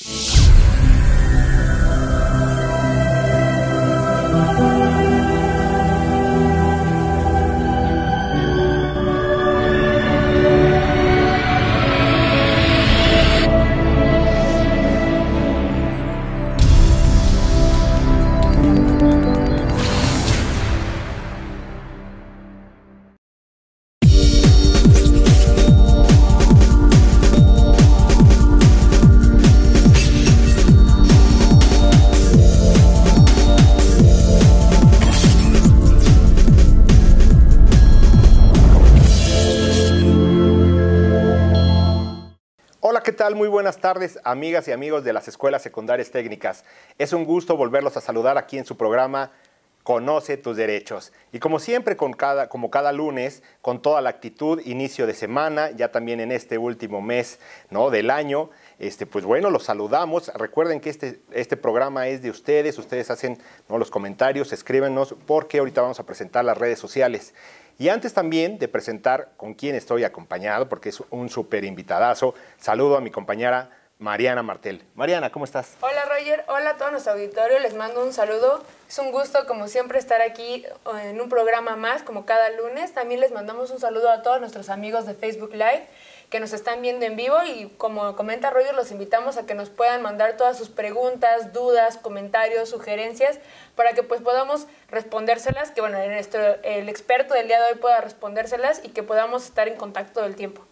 Thank you. Muy buenas tardes, amigas y amigos de las escuelas secundarias técnicas. Es un gusto volverlos a saludar aquí en su programa Conoce tus derechos. Y como siempre, con cada, como cada lunes, con toda la actitud, inicio de semana, ya también en este último mes ¿no? del año, este, pues bueno, los saludamos. Recuerden que este, este programa es de ustedes, ustedes hacen los comentarios, escríbenos, porque ahorita vamos a presentar las redes sociales. Y antes también de presentar con quién estoy acompañado, porque es un súper invitadazo, saludo a mi compañera Mariana Martel. Mariana, ¿cómo estás? Hola Roger, hola a todo nuestro auditorio, les mando un saludo. Es un gusto como siempre estar aquí eh, en un programa más, como cada lunes. También les mandamos un saludo a todos nuestros amigos de Facebook Live que nos están viendo en vivo y como comenta Roger, los invitamos a que nos puedan mandar todas sus preguntas, dudas, comentarios, sugerencias, para que pues podamos respondérselas, que bueno, el experto del día de hoy pueda respondérselas y que podamos estar en contacto todo el tiempo.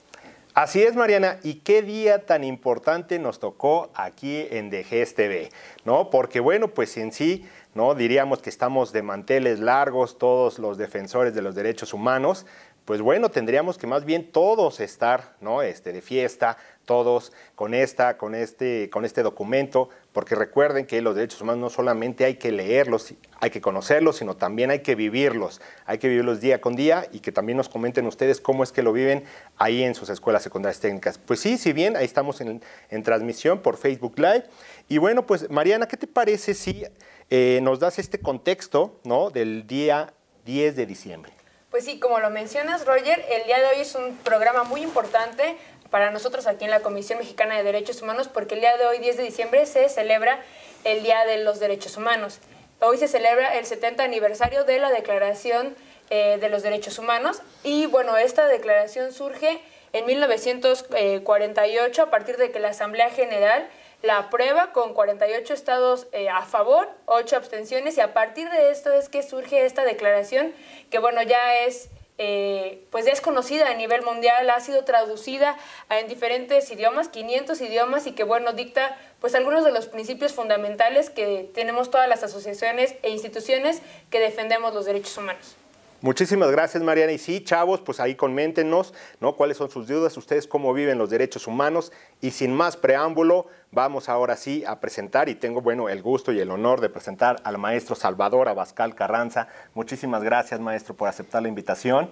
Así es, Mariana. ¿Y qué día tan importante nos tocó aquí en DGSTV? TV? ¿No? Porque bueno, pues en sí, ¿no? Diríamos que estamos de manteles largos todos los defensores de los derechos humanos, pues bueno, tendríamos que más bien todos estar, ¿no? Este, de fiesta, todos con esta, con este, con este documento, porque recuerden que los derechos humanos no solamente hay que leerlos, hay que conocerlos, sino también hay que vivirlos, hay que vivirlos día con día y que también nos comenten ustedes cómo es que lo viven ahí en sus escuelas secundarias técnicas. Pues sí, si bien ahí estamos en, transmisión por Facebook Live. Y bueno, pues Mariana, ¿qué te parece si eh, nos das este contexto, ¿no? Del día 10 de diciembre? Pues sí, como lo mencionas, Roger, el día de hoy es un programa muy importante para nosotros aquí en la Comisión Mexicana de Derechos Humanos porque el día de hoy, 10 de diciembre, se celebra el Día de los Derechos Humanos. Hoy se celebra el 70 aniversario de la Declaración eh, de los Derechos Humanos y bueno, esta declaración surge en 1948 eh, a partir de que la Asamblea General la prueba con 48 estados eh, a favor, 8 abstenciones y a partir de esto es que surge esta declaración que bueno ya es eh, pues ya es conocida a nivel mundial, ha sido traducida en diferentes idiomas, 500 idiomas y que bueno dicta pues algunos de los principios fundamentales que tenemos todas las asociaciones e instituciones que defendemos los derechos humanos. Muchísimas gracias, Mariana. Y sí, chavos, pues ahí coméntenos, ¿no? ¿Cuáles son sus dudas? ¿Ustedes cómo viven los derechos humanos? Y sin más preámbulo, vamos ahora sí a presentar, y tengo, bueno, el gusto y el honor de presentar al maestro Salvador Abascal Carranza. Muchísimas gracias, maestro, por aceptar la invitación.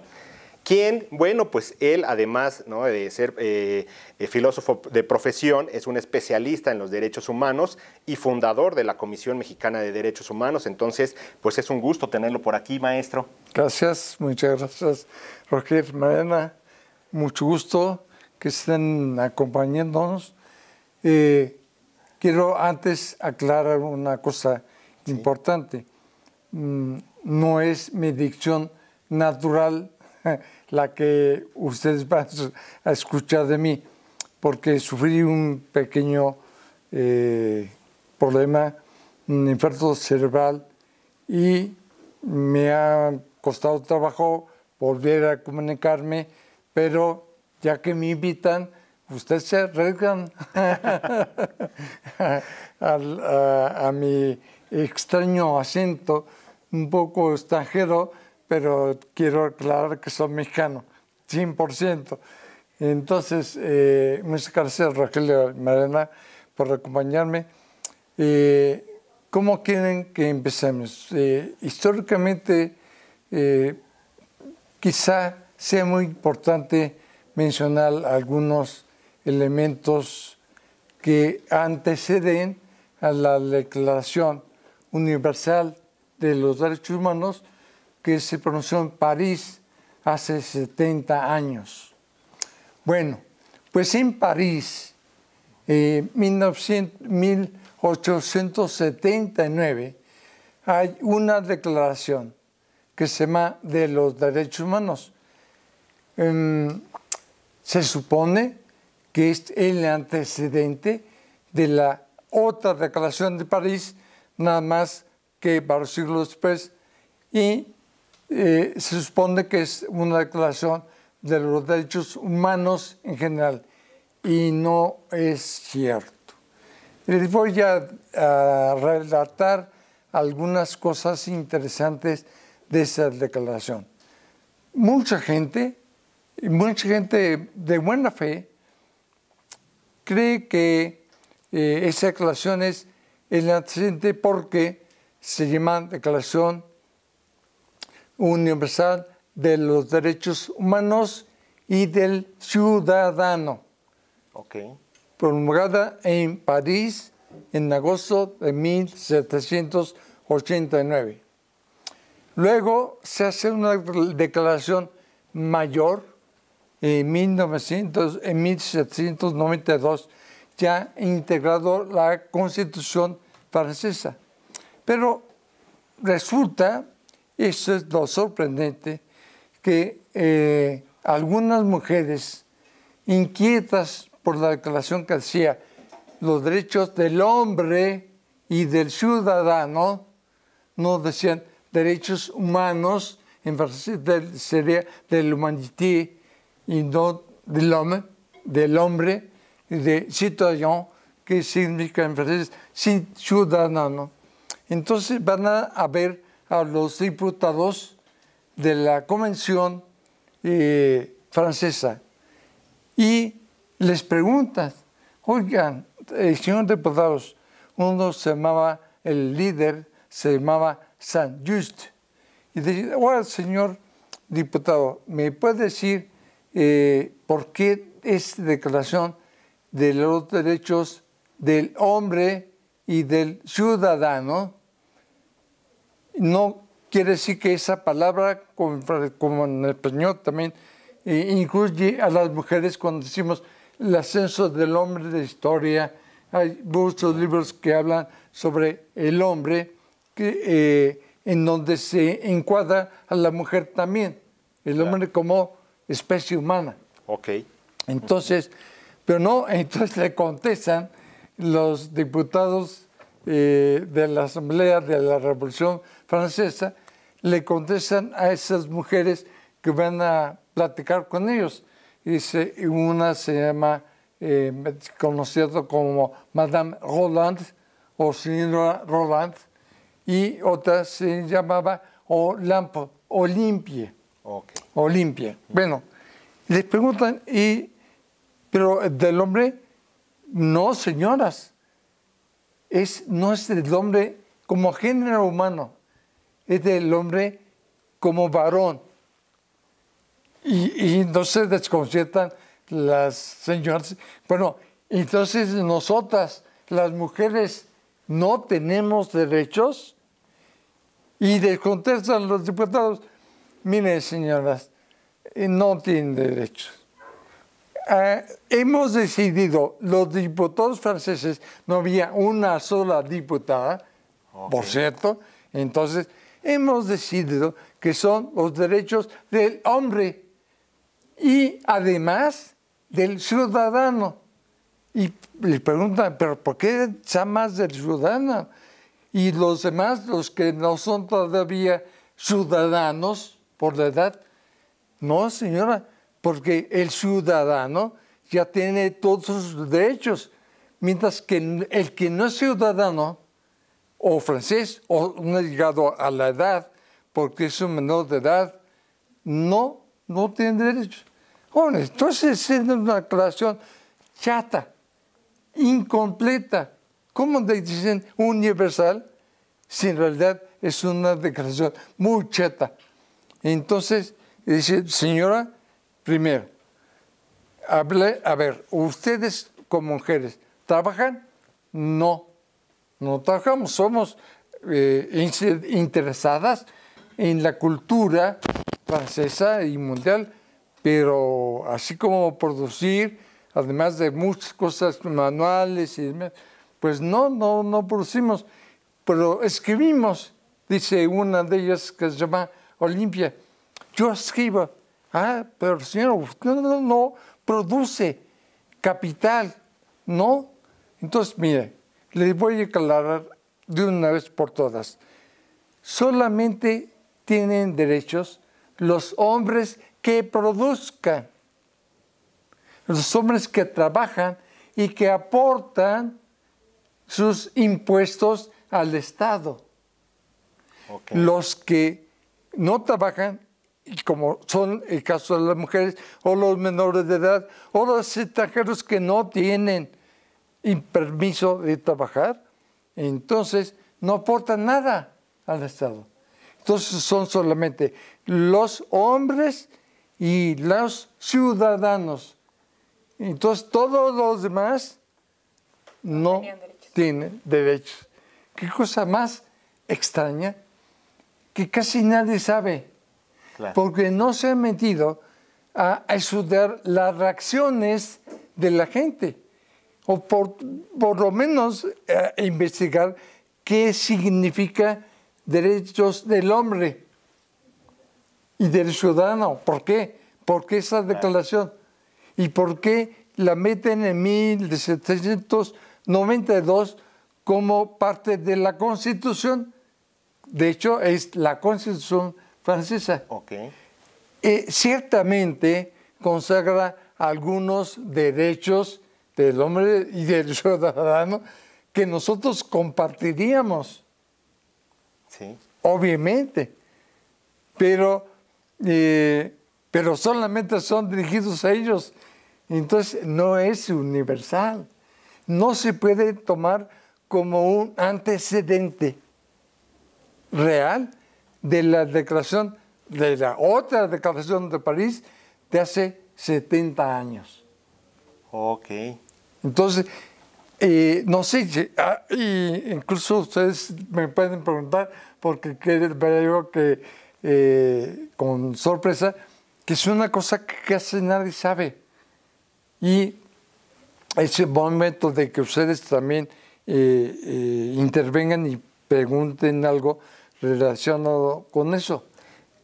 ¿Quién? Bueno, pues él, además de ser eh, eh, filósofo de profesión, es un especialista en los derechos humanos y fundador de la Comisión Mexicana de Derechos Humanos. Entonces, pues es un gusto tenerlo por aquí, maestro. Gracias, muchas gracias, Roger Marena. Mucho gusto que estén acompañándonos. Eh, quiero antes aclarar una cosa importante. Mm, no es mi dicción natural la que ustedes van a escuchar de mí, porque sufrí un pequeño eh, problema, un infarto cerebral, y me ha costado trabajo volver a comunicarme, pero ya que me invitan, ustedes se arriesgan a, mi extraño acento un poco extranjero pero quiero aclarar que son mexicanos, 100%. Entonces, muchas gracias Rogelio Marena, por acompañarme. Eh, ¿Cómo quieren que empecemos? Eh, históricamente, eh, quizá sea muy importante mencionar algunos elementos que anteceden a la Declaración Universal de los Derechos Humanos que se pronunció en París hace 70 años. Bueno, pues en París, eh, en 1879, hay una declaración que se llama de los derechos humanos. Em, se supone que es el antecedente de la otra declaración de París, nada más que varios siglos después, y eh, se supone que es una declaración de los derechos humanos en general y no es cierto. Les voy a, relatar algunas cosas interesantes de esa declaración. Mucha gente, mucha gente de buena fe, cree que eh, esa declaración es el antecedente porque se llama declaración universal de los derechos humanos y del ciudadano. Promulgada en París en agosto de 1789. Luego se hace una declaración mayor en, 1900, en 1792, ya integrado la constitución francesa. Pero resulta eso es lo sorprendente, que eh, algunas mujeres inquietas por la declaración que hacía los derechos del hombre y del ciudadano, no decían derechos humanos, en francés sería de la y no del hombre, del hombre, de citoyen, que significa en francés ciudadano. Entonces van a haber a los diputados de la Convención eh, Francesa y les preguntan, oigan, señor diputados, uno se llamaba, el líder se llamaba saint Just. Y dice, ahora señor diputado, ¿me puede decir eh, por qué es declaración de los derechos del hombre y del ciudadano? no quiere decir que esa palabra, como en español también, eh, incluye a las mujeres cuando decimos el ascenso del hombre de historia. Hay muchos libros que hablan sobre el hombre, que, eh, en donde se encuadra a la mujer también, el hombre como especie humana. Ok. Entonces, pero no, entonces le contestan los diputados eh, de la Asamblea de la Revolución Francesa, le contestan a esas mujeres que van a platicar con ellos. Dice, una se llama, eh, conocida como Madame Roland o señora Roland, y otra se llamaba Olimpie. Olimpia. Bueno, les preguntan, y, pero del hombre, no, señoras es, no es del hombre como género humano, es del hombre como varón. Y, entonces no desconciertan las señoras. Bueno, entonces nosotras, las mujeres, no tenemos derechos. Y descontestan los diputados, miren señoras, eh, no tienen derechos. Eh, hemos decidido, los diputados franceses, no había una sola diputada, por cierto, entonces hemos decidido que son los derechos del hombre y además del ciudadano. Y le preguntan, ¿pero por qué ya más del ciudadano? Y los demás, los que no son todavía ciudadanos por la edad, no, señora, porque el ciudadano ya tiene todos sus derechos, mientras que el que no es ciudadano, o francés, o no ha llegado a la edad, porque es un menor de edad, no, no tiene derechos. entonces es una declaración chata, incompleta. ¿Cómo dicen universal? Si en realidad es una declaración muy chata. Entonces, dice, señora, Primero, hable, a ver, ustedes como mujeres, ¿trabajan? No, no trabajamos, somos eh, interesadas en la cultura francesa y mundial, pero así como producir, además de muchas cosas manuales y pues no, no, no producimos, pero escribimos, dice una de ellas que se llama Olimpia, yo escribo, Ah, pero señor, no, no, produce capital, ¿no? Entonces, mire, les voy a aclarar de una vez por todas. Solamente tienen derechos los hombres que produzcan, los hombres que trabajan y que aportan sus impuestos al Estado. Los que no trabajan y como son el caso de las mujeres o los menores de edad o los extranjeros que no tienen permiso de trabajar, entonces no aportan nada al Estado. Entonces son solamente los hombres y los ciudadanos. Entonces todos los demás no, tienen derechos. Qué cosa más extraña que casi nadie sabe porque no se ha metido a, estudiar las reacciones de la gente, o por, lo menos eh, a investigar qué significa derechos del hombre y del ciudadano. ¿Por qué? ¿Por qué esa declaración? ¿Y por qué la meten en 1792 como parte de la Constitución? De hecho, es la Constitución francesa. Okay. Eh, ciertamente consagra algunos derechos del hombre y del ciudadano que nosotros compartiríamos. Sí. Obviamente. Pero, eh, pero solamente son dirigidos a ellos. Entonces no es universal. No se puede tomar como un antecedente real de la declaración, de la otra declaración de París de hace 70 años. Ok. Entonces, eh, no sé, ah, incluso ustedes me pueden preguntar, porque creo que eh, con sorpresa, que es una cosa que casi nadie sabe. Y ese momento de que ustedes también eh, intervengan y pregunten algo relacionado con eso.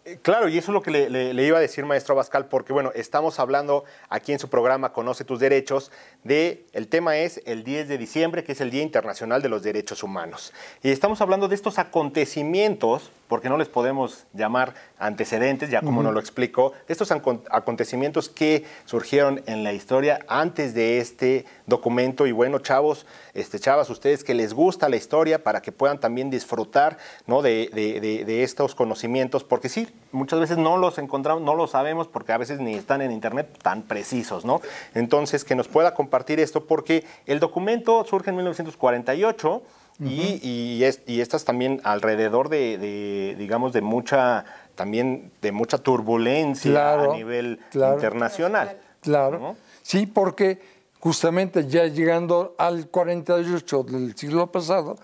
Eh, claro, y eso es lo que le, iba a decir, maestro Abascal, porque bueno, estamos hablando aquí en su programa Conoce tus derechos, de el tema es el 10 de diciembre, que es el Día Internacional de los Derechos Humanos. Y estamos hablando de estos acontecimientos porque no les podemos llamar antecedentes, ya como no lo explico, de estos acontecimientos que surgieron en la historia antes de este documento. Y bueno, chavos, este, chavas, ustedes que les gusta la historia para que puedan también disfrutar de, estos conocimientos, porque sí, muchas veces no los encontramos, no los sabemos porque a veces ni están en internet tan precisos, ¿no? Entonces, que nos pueda compartir esto porque el documento surge en 1948 y, estas también alrededor de, digamos, de mucha, también de mucha turbulencia a nivel internacional. Claro. Sí, porque justamente ya llegando al 48 del siglo pasado,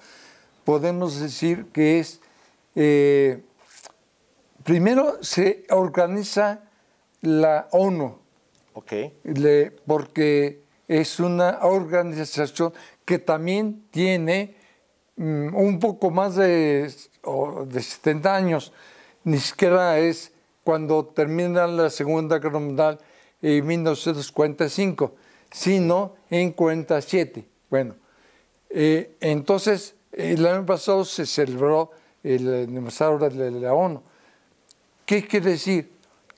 podemos decir que es, eh, primero se organiza la ONU, Ok. porque es una organización que también tiene Mm, un poco más de, 70 años, ni siquiera es cuando termina la Segunda Guerra Mundial en 1945, sino en 1947. Bueno, eh, entonces el año pasado se celebró el aniversario de la ONU. ¿Qué quiere decir?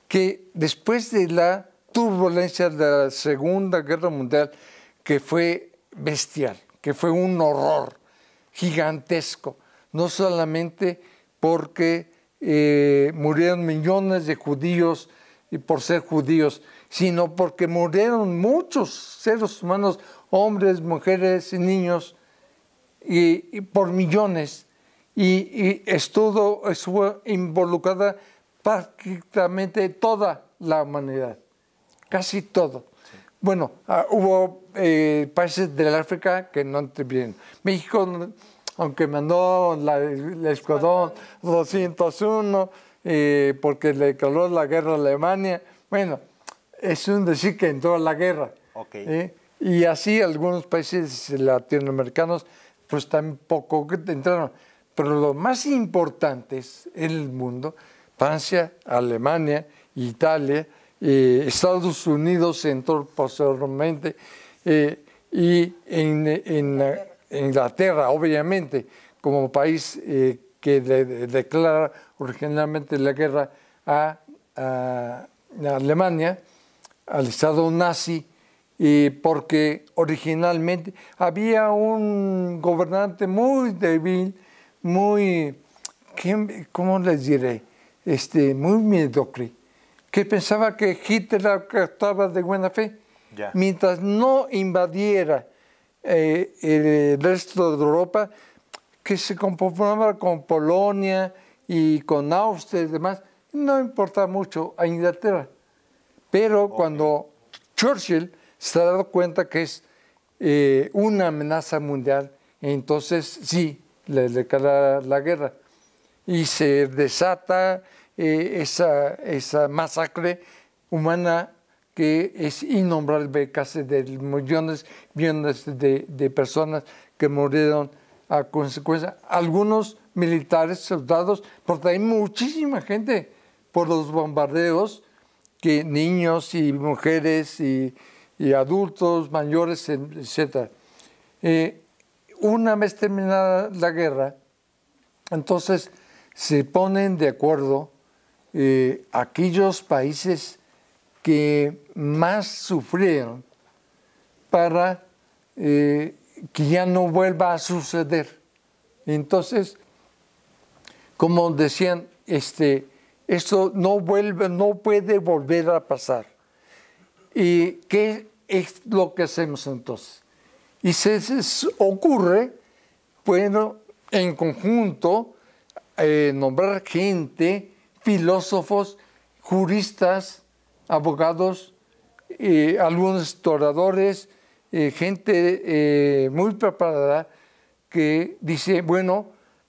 Que después de la turbulencia de la Segunda Guerra Mundial, que fue bestial, que fue un horror, gigantesco, no solamente porque eh, murieron millones de judíos y por ser judíos, sino porque murieron muchos seres humanos, hombres, mujeres y niños, y, por millones. Y, estuvo involucrada prácticamente toda la humanidad, casi todo. Bueno, ah, hubo eh, países del África que no intervienen. México, aunque mandó la, el escuadrón 201 eh, porque le declaró la guerra a Alemania, bueno, es un decir que entró a la guerra. ¿eh? Y así algunos países latinoamericanos pues tampoco entraron. Pero los más importantes en el mundo, Francia, Alemania, Italia, eh, Estados Unidos entró posteriormente eh, y en, Inglaterra, obviamente, como país eh, que declara originalmente la guerra a, Alemania, al Estado nazi, porque originalmente había un gobernante muy débil, muy, ¿cómo les diré? Este, muy mediocre, que pensaba que Hitler estaba de buena fe. Mientras no invadiera eh, el resto de Europa, que se conformaba con Polonia y con Austria y demás, no importaba mucho a Inglaterra. Pero cuando Churchill se ha dado cuenta que es eh, una amenaza mundial, entonces sí, le declara la guerra. Y se desata eh, esa, esa masacre humana que es innombrable, casi de millones, millones de, personas que murieron a consecuencia. Algunos militares, soldados, porque hay muchísima gente por los bombardeos, que niños y mujeres y, adultos, mayores, etc. Eh, una vez terminada la guerra, entonces se ponen de acuerdo eh, aquellos países que más sufrieron para eh, que ya no vuelva a suceder. Entonces, como decían, este, esto no, vuelve, no puede volver a pasar. ¿Y qué es lo que hacemos entonces? Y si eso ocurre, bueno, en conjunto, eh, nombrar gente filósofos, juristas, abogados, eh, algunos historiadores, eh, gente eh, muy preparada que dice, bueno,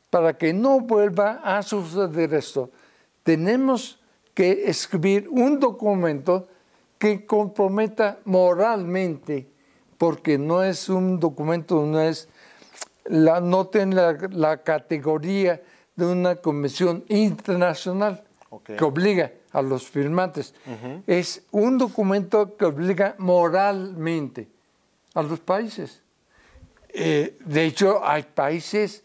para que no vuelva a suceder esto, tenemos que escribir un documento que comprometa moralmente, porque no es un documento, no es, la, no tiene la categoría de una convención internacional que obliga a los firmantes. Es un documento que obliga moralmente a los países. Eh, de hecho, hay países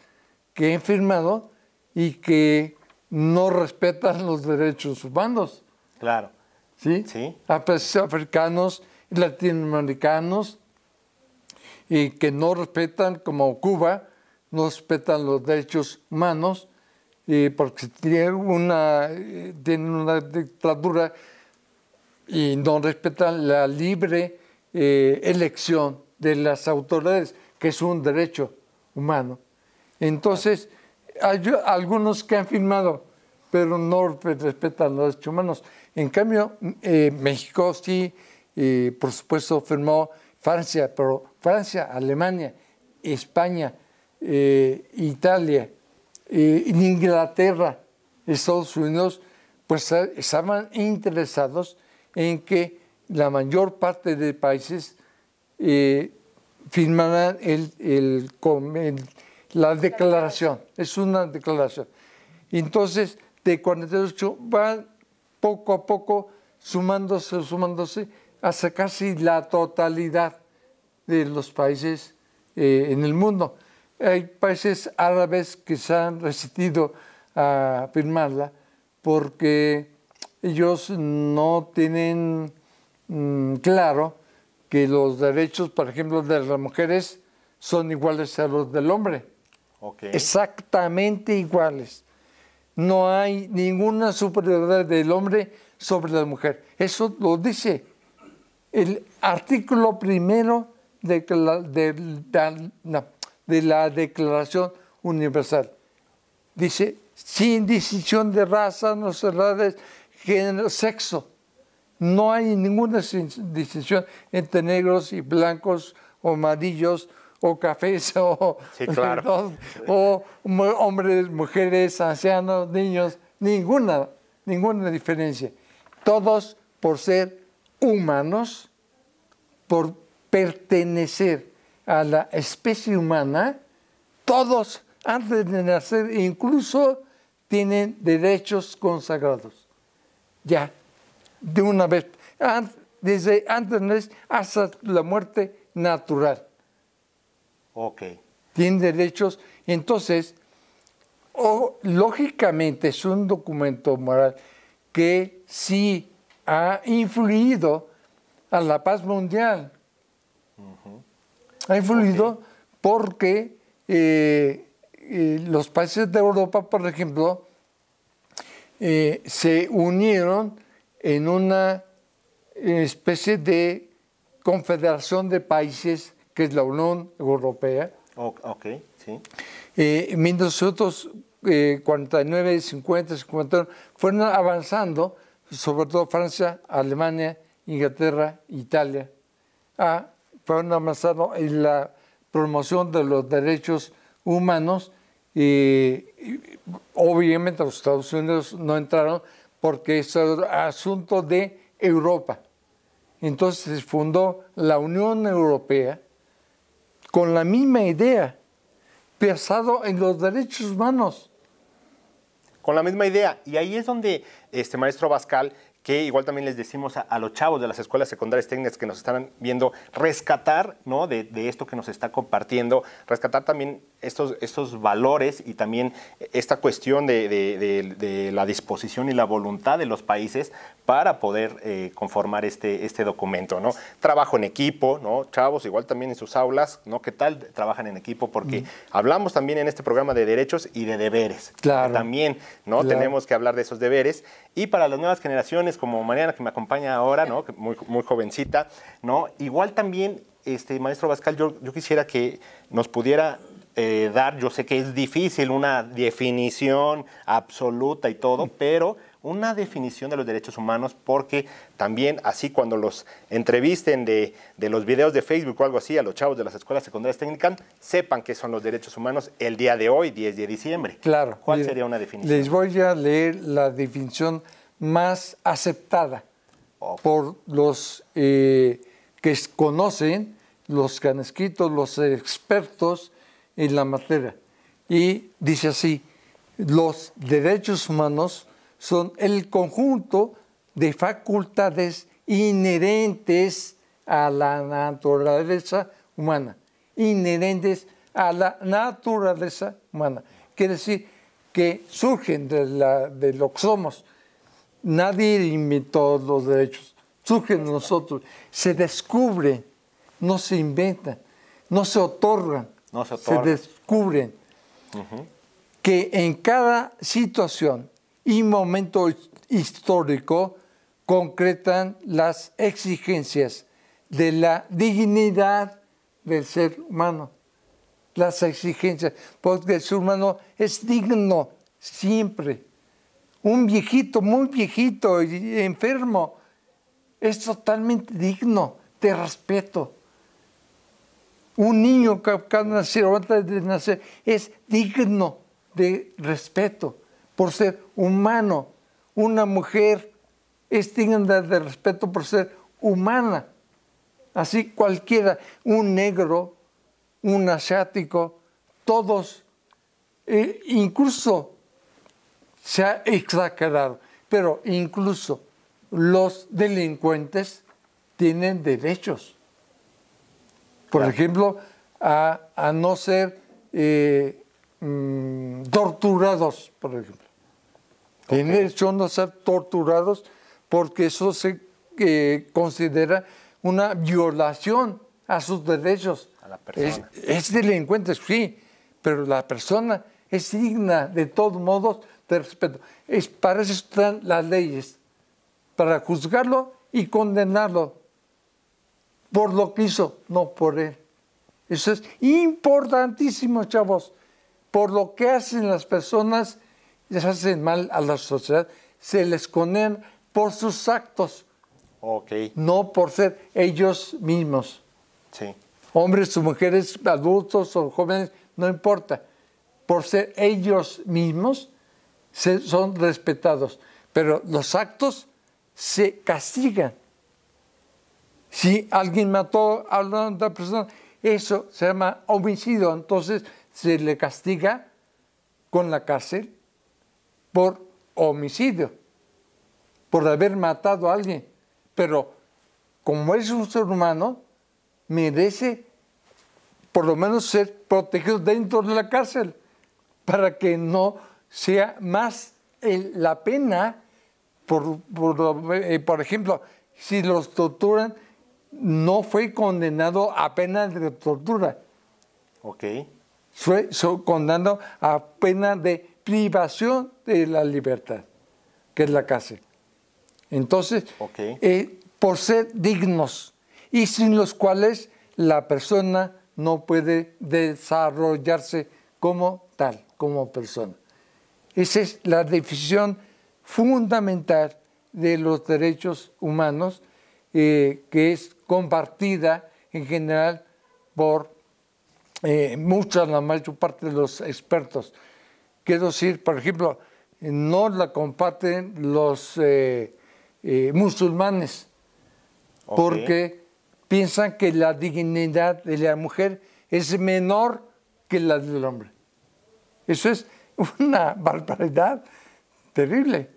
que han firmado y que no respetan los derechos humanos. Claro. ¿Sí? países africanos, latinoamericanos, y que no respetan, como Cuba, no respetan los derechos humanos porque eh, tienen una, una dictadura y no respetan la libre eh, elección de las autoridades, que es un derecho humano. Entonces, hay algunos que han firmado, pero no respetan los derechos humanos. En cambio, eh, México sí, por supuesto, firmó Francia, pero Francia, Alemania, España, Italia, eh, en Inglaterra, Estados Unidos, pues estaban interesados en que la mayor parte de países eh, firmaran la declaración. Es una declaración. Entonces, de 48 van poco a poco sumándose, sumándose, hasta casi la totalidad de los países eh, en el mundo. Hay países árabes que se han resistido a firmarla porque ellos no tienen mm, claro que los derechos, por ejemplo, de las mujeres son iguales a los del hombre. Exactamente iguales. No hay ninguna superioridad del hombre sobre la mujer. Eso lo dice el artículo primero de de la, de la Declaración Universal. Dice, sin distinción de raza, no de género, sexo. No hay ninguna distinción entre negros y blancos o amarillos o cafés o, o hombres, mujeres, ancianos, niños. Ninguna, ninguna diferencia. Todos por ser humanos, por pertenecer a la especie humana, todos antes de nacer incluso tienen derechos consagrados. Ya, de una vez, desde antes hasta la muerte natural. Ok. Tienen derechos. Entonces, o, lógicamente es un documento moral que sí ha influido a la paz mundial. Ha influido porque eh, eh, los países de Europa, por ejemplo, eh, se unieron en una especie de confederación de países que es la Unión Europea. Ok, sí. en 1949, 50, 51, fueron avanzando, sobre todo Francia, Alemania, Inglaterra, Italia, a fueron amasados en la promoción de los derechos humanos y, obviamente los Estados Unidos no entraron porque es asunto de Europa. Entonces se fundó la Unión Europea con la misma idea, pensado en los derechos humanos. Con la misma idea. Y ahí es donde, este maestro Bascal, que igual también les decimos a, los chavos de las escuelas secundarias técnicas que nos están viendo, rescatar ¿no? de, esto que nos está compartiendo, rescatar también estos, estos valores y también esta cuestión de, la disposición y la voluntad de los países para poder eh, conformar este, este documento. ¿no? Trabajo en equipo, ¿no? chavos, igual también en sus aulas, ¿no? ¿qué tal trabajan en equipo? Porque hablamos también en este programa de derechos y de deberes. También ¿no? tenemos que hablar de esos deberes. Y para las nuevas generaciones, como Mariana, que me acompaña ahora, ¿no? Muy, muy jovencita, ¿no? Igual también, este, maestro Bascal, yo, quisiera que nos pudiera eh, dar, yo sé que es difícil una definición absoluta y todo, pero una definición de los derechos humanos porque también así cuando los entrevisten de, de, los videos de Facebook o algo así a los chavos de las escuelas secundarias técnicas, sepan que son los derechos humanos el día de hoy, 10 de diciembre. Claro. ¿Cuál sería una definición? Les voy a leer la definición más aceptada oh. por los eh, que conocen, los que han escrito, los expertos en la materia. Y dice así, los derechos humanos son el conjunto de facultades inherentes a la naturaleza humana, inherentes a la naturaleza humana. Quiere decir que surgen de lo que somos, Nadie inventó los derechos, surgen nosotros, se descubre, no se inventa, no se otorgan, se, descubren. Que en cada situación y momento histórico concretan las exigencias de la dignidad del ser humano. Las exigencias, porque el ser humano es digno siempre un viejito, muy viejito y enfermo, es totalmente digno de respeto. Un niño que acaba de nacer o antes de nacer es digno de respeto por ser humano. Una mujer es digna de respeto por ser humana. Así cualquiera, un negro, un asiático, todos, eh, incluso se ha exagerado, pero incluso los delincuentes tienen derechos. Por ejemplo, a, no ser eh, mm, torturados, por ejemplo. Tienen derecho a no ser torturados porque eso se eh, considera una violación a sus derechos. A la persona. es delincuente, sí, pero la persona es digna de todos modos de respeto. Es, para eso están las leyes, para juzgarlo y condenarlo por lo que hizo, no por él. Eso es importantísimo, chavos. Por lo que hacen las personas, les hacen mal a la sociedad, se les condenan por sus actos, no por ser ellos mismos. Hombres o mujeres, adultos o jóvenes, no importa. Por ser ellos mismos, son respetados, pero los actos se castigan. Si alguien mató a otra persona, eso se llama homicidio, entonces se le castiga con la cárcel por homicidio, por haber matado a alguien. Pero como es un ser humano, merece por lo menos ser protegido dentro de la cárcel para que no sea más eh, la pena, eh, por, ejemplo, si los torturan, no fue condenado a pena de tortura. Ok. Fue condenado a pena de privación de la libertad, que es la cárcel. Entonces, eh, por ser dignos y sin los cuales la persona no puede desarrollarse como tal, como persona. Esa es la definición fundamental de los derechos humanos, eh, que es compartida en general por eh, muchas, la mayor parte de los expertos. Quiero decir, por ejemplo, no la comparten los eh, eh, musulmanes, porque piensan que la dignidad de la mujer es menor que la del hombre. Eso es una barbaridad terrible.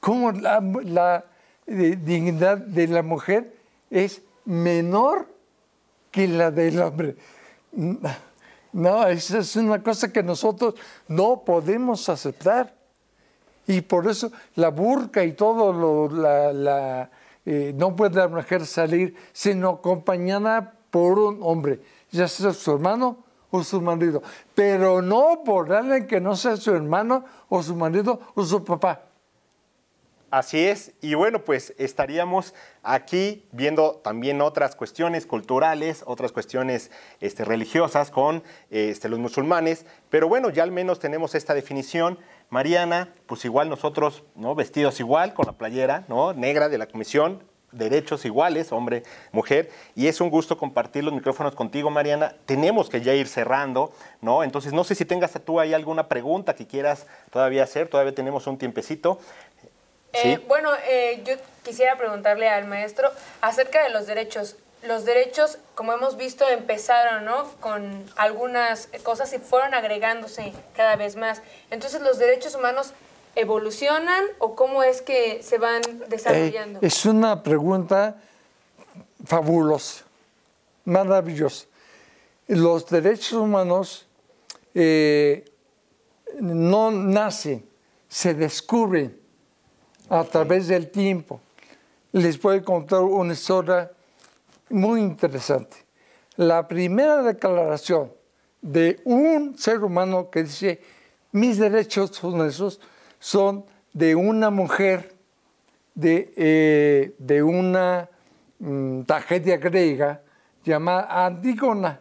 Cómo la, eh, dignidad de la mujer es menor que la del hombre. Mm, no, esa es una cosa que nosotros no podemos aceptar. Y por eso la burca y todo lo, la, eh, no puede la mujer salir sino acompañada por un hombre, ya sea su hermano o su marido, pero no por darle que no sea su hermano o su marido o su papá. Así es, y bueno, pues estaríamos aquí viendo también otras cuestiones culturales, otras cuestiones este, religiosas con este, los musulmanes, pero bueno, ya al menos tenemos esta definición. Mariana, pues igual nosotros, ¿no? Vestidos igual, con la playera, ¿no? Negra de la comisión, derechos iguales, hombre, mujer, y es un gusto compartir los micrófonos contigo, Mariana. Tenemos que ya ir cerrando, ¿no? Entonces, no sé si tengas tú ahí alguna pregunta que quieras todavía hacer, todavía tenemos un tiempecito. Eh, bueno, eh, yo quisiera preguntarle al maestro acerca de los derechos. Los derechos, como hemos visto, empezaron ¿no? con algunas cosas y fueron agregándose cada vez más. Entonces, los derechos humanos evolucionan o cómo es que se van eh, desarrollando? es una pregunta fabulosa, maravillosa. Los derechos humanos eh, no nacen, se descubren a través del tiempo. Les voy a contar una historia muy interesante. La primera declaración de un ser humano que dice, mis derechos son esos, son de una mujer de, eh, una mm, tragedia griega llamada Antígona.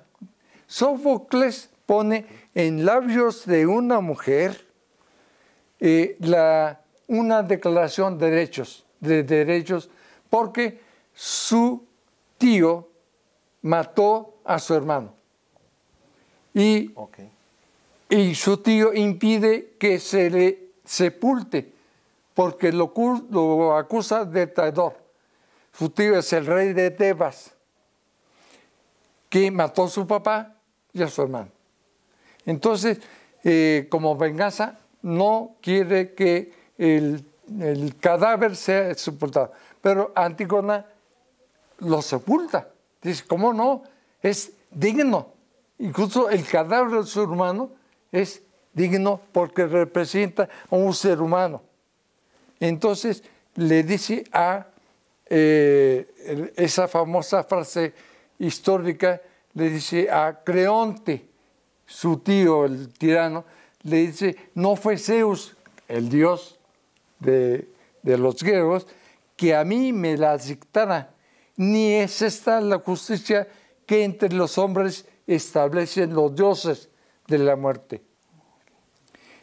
Sófocles pone en labios de una mujer eh, la, una declaración de derechos, de derechos, porque su tío mató a su hermano. Y, y su tío impide que se le sepulte, porque lo, acusa de traidor. Su es el rey de Tebas, que mató a su papá y a su hermano. Entonces, eh, como venganza, no quiere que el, cadáver sea sepultado. Pero Antígona lo sepulta. Dice, ¿cómo no? Es digno. Incluso el cadáver de su hermano es digno porque representa a un ser humano. Entonces le dice a eh, esa famosa frase histórica, le dice a Creonte, su tío, el tirano, le dice, no fue Zeus, el dios de, de los griegos, que a mí me la dictara, ni es esta la justicia que entre los hombres establecen los dioses de la muerte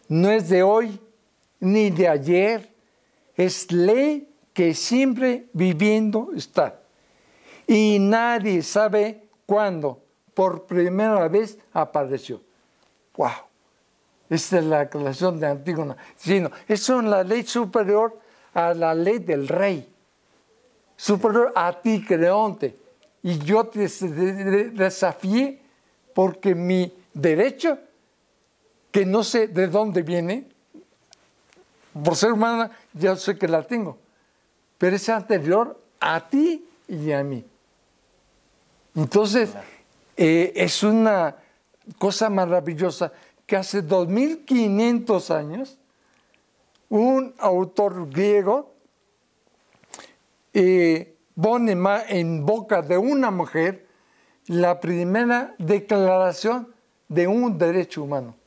no es de hoy ni de ayer, es ley que siempre viviendo está. Y nadie sabe cuándo por primera vez apareció. ¡Wow! Esta es la aclaración de Antígona. Sino, es una ley superior a la ley del rey, superior a ti, Creonte. Y yo te desafié porque mi derecho que no sé de dónde viene, por ser humana ya sé que la tengo, pero es anterior a ti y a mí. Entonces, eh, es una cosa maravillosa que hace 2500 años un autor griego eh, pone en boca de una mujer la primera declaración de un derecho humano.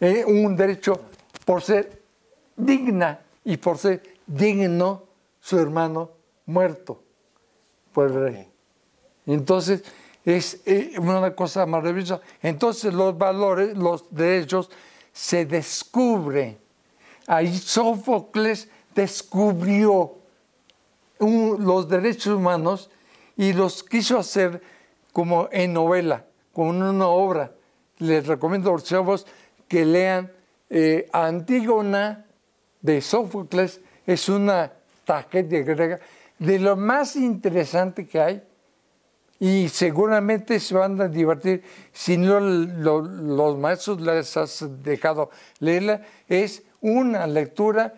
¿eh? un derecho por ser digna y por ser digno su hermano muerto por el rey. Entonces, es eh, una cosa maravillosa. Entonces los valores, los derechos se descubren. Ahí Sófocles descubrió los derechos humanos y los quiso hacer como en novela, en una obra. Les recomiendo, a los que lean eh, Antígona de Sófocles, es una tragedia griega de lo más interesante que hay y seguramente se van a divertir si no los maestros les has dejado leerla. Es una lectura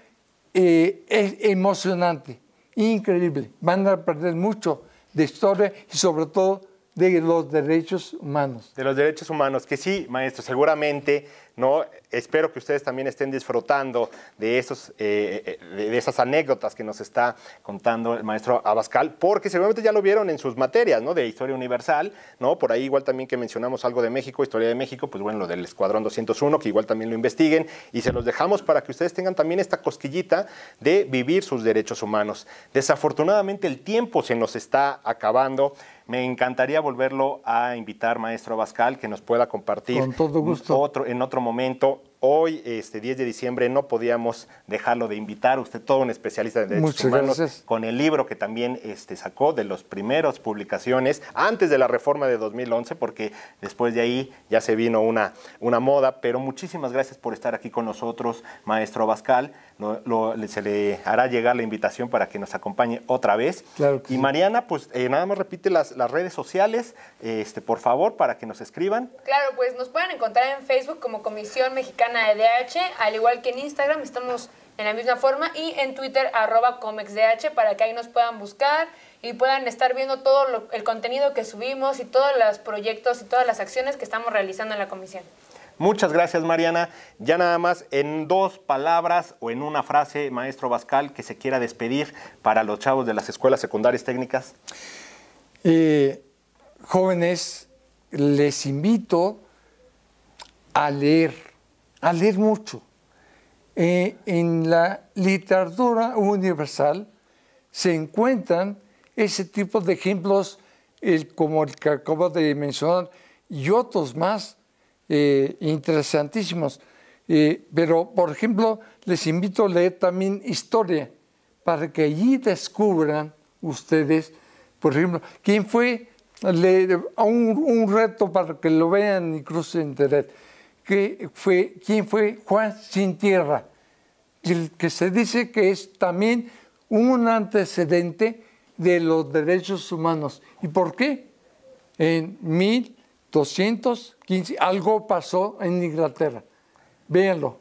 eh, emocionante, increíble. Van a aprender mucho de historia y sobre todo de los derechos humanos. De los derechos humanos, que sí, maestro, seguramente ¿no? Espero que ustedes también estén disfrutando de, esos, eh, eh, de esas anécdotas que nos está contando el maestro Abascal, porque seguramente ya lo vieron en sus materias, ¿no? De historia universal, ¿no? Por ahí igual también que mencionamos algo de México, historia de México, pues bueno, lo del Escuadrón 201, que igual también lo investiguen, y se los dejamos para que ustedes tengan también esta cosquillita de vivir sus derechos humanos. Desafortunadamente el tiempo se nos está acabando. Me encantaría volverlo a invitar, maestro Abascal, que nos pueda compartir Otro, en otro momento hoy, este 10 de diciembre, no podíamos dejarlo de invitar. a Usted, todo un especialista de derechos humanos, con el libro que también este, sacó de las primeras publicaciones antes de la reforma de 2011, porque después de ahí ya se vino una, una moda. Pero muchísimas gracias por estar aquí con nosotros, maestro bascal se le hará llegar la invitación para que nos acompañe otra vez. y Mariana, pues eh, nada más repite las, las redes sociales, este, por favor, para que nos escriban. Claro, pues nos pueden encontrar en Facebook como Comisión Mexicana de DH, al igual que en Instagram estamos en la misma forma y en Twitter arroba comexdh para que ahí nos puedan buscar y puedan estar viendo todo el contenido que subimos y todos los proyectos y todas las acciones que estamos realizando en la comisión. Muchas gracias Mariana. Ya nada más en dos palabras o en una frase, maestro Bascal, que se quiera despedir para los chavos de las escuelas secundarias técnicas. Eh, jóvenes, les invito a leer a leer mucho. Eh, en la literatura universal se encuentran ese tipo de ejemplos, como el que acabo de mencionar, y otros más eh, interesantísimos. Eh, pero, por ejemplo, les invito a leer también historia, para que allí descubran ustedes, por ejemplo, quién fue, un, un reto para que lo vean y en internet fue, quién fue Juan Sin Tierra, el que se dice que es también un antecedente de los derechos humanos. ¿Y por qué? En 1215 algo pasó en Inglaterra. Véanlo.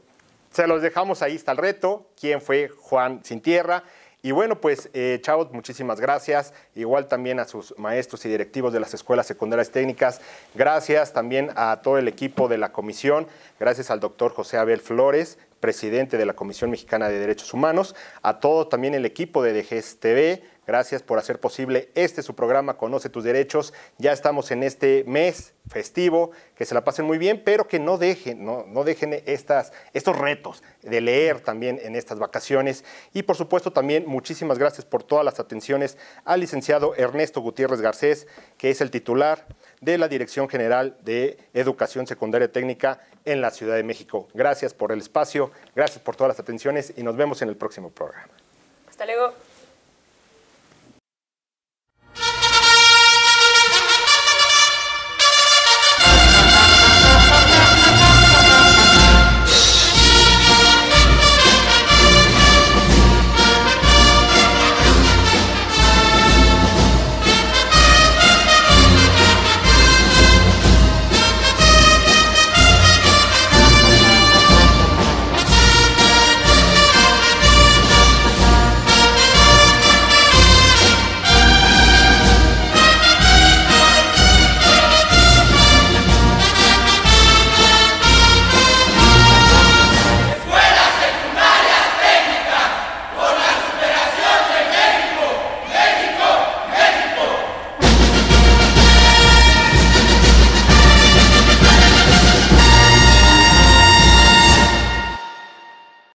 Se los dejamos ahí, está el reto. ¿Quién fue Juan Sin Tierra? Y bueno, pues eh, chavos, muchísimas gracias. Igual también a sus maestros y directivos de las escuelas secundarias técnicas. Gracias también a todo el equipo de la comisión. Gracias al doctor José Abel Flores, presidente de la Comisión Mexicana de Derechos Humanos. A todo también el equipo de TV. Gracias por hacer posible este su programa Conoce tus derechos. Ya estamos en este mes festivo, que se la pasen muy bien, pero que no dejen, no, dejen estas, estos retos de leer también en estas vacaciones. Y por supuesto también muchísimas gracias por todas las atenciones al licenciado Ernesto Gutiérrez Garcés, que es el titular de la Dirección General de Educación Secundaria Técnica en la Ciudad de México. Gracias por el espacio, gracias por todas las atenciones y nos vemos en el próximo programa. Hasta luego.